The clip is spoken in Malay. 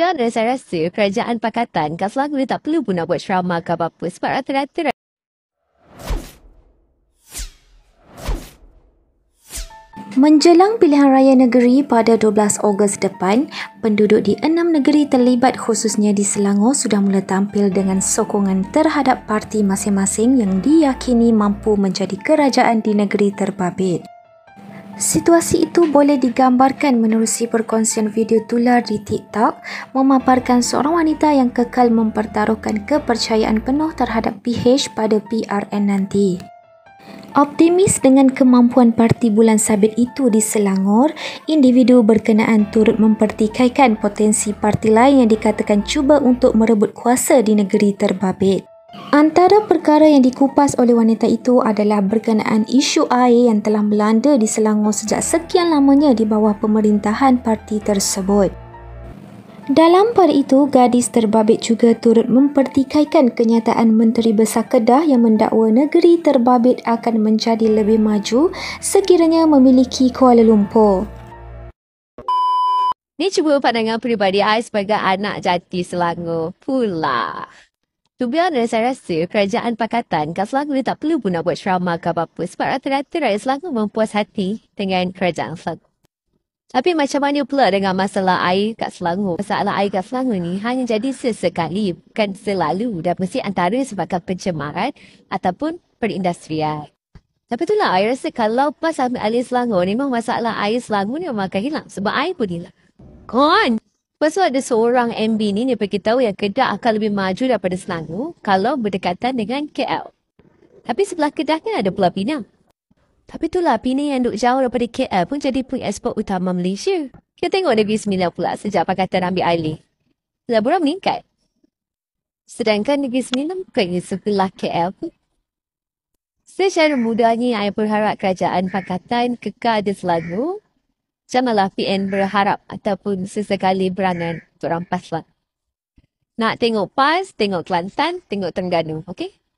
Tapi ada saya rasa kerajaan pakatan kat Selangor dia tak perlu pun nak buat ceramah ke apa-apa sebab rata-rata Menjelang pilihan raya negeri pada 12 Ogos depan, penduduk di enam negeri terlibat khususnya di Selangor sudah mula tampil dengan sokongan terhadap parti masing-masing yang diyakini mampu menjadi kerajaan di negeri terbabit. Situasi itu boleh digambarkan menerusi perkongsian video tular di TikTok memaparkan seorang wanita yang kekal mempertaruhkan kepercayaan penuh terhadap PH pada PRN nanti. Optimis dengan kemampuan parti bulan sabit itu di Selangor, individu berkenaan turut mempertikaikan potensi parti lain yang dikatakan cuba untuk merebut kuasa di negeri terbabit. Antara perkara yang dikupas oleh wanita itu adalah berkenaan isu air yang telah melanda di Selangor sejak sekian lamanya di bawah pemerintahan parti tersebut. Dalam per itu, gadis terbabit juga turut mempertikaikan kenyataan Menteri Besar Kedah yang mendakwa negeri terbabit akan menjadi lebih maju sekiranya memiliki Kuala Lumpur. Ni cuba pandangan peribadi saya sebagai anak jati Selangor pula. To be honest, saya rasa kerajaan pakatan kat Selangor ni tak perlu pun nak buat ceramah ke apa-apa sebab rata-rata rakyat Selangor mempuas hati dengan kerajaan Selangor. Tapi macam mana pula dengan masalah air kat Selangor? Masalah air kat Selangor ni hanya jadi sesekali, bukan selalu dan mesti antara sebabkan pencemaran ataupun perindustrian. Tapi itulah, saya rasa kalau pas ambil alih Selangor, memang masalah air Selangor ni memang akan hilang sebab air pun hilang. Kon! Lepas tu ada seorang MB ni dia pergi tahu yang Kedah akan lebih maju daripada Selangor kalau berdekatan dengan KL. Tapi sebelah Kedah kan ada Pulau Pinang. Tapi itulah Pinang yang duduk jauh daripada KL pun jadi pun ekspor utama Malaysia. Kita tengok Negeri Sembilan pula sejak Pakatan ambil Ali, laburan meningkat. Sedangkan Negeri Sembilan bukannya sebelah KL pun. Secara mudahnya, saya berharap kerajaan Pakatan kekal di Selangor Jamalah PN berharap ataupun sesekali beranan untuk rampas lah. Nak tengok PAS, tengok Kelantan, tengok Terengganu. Okay?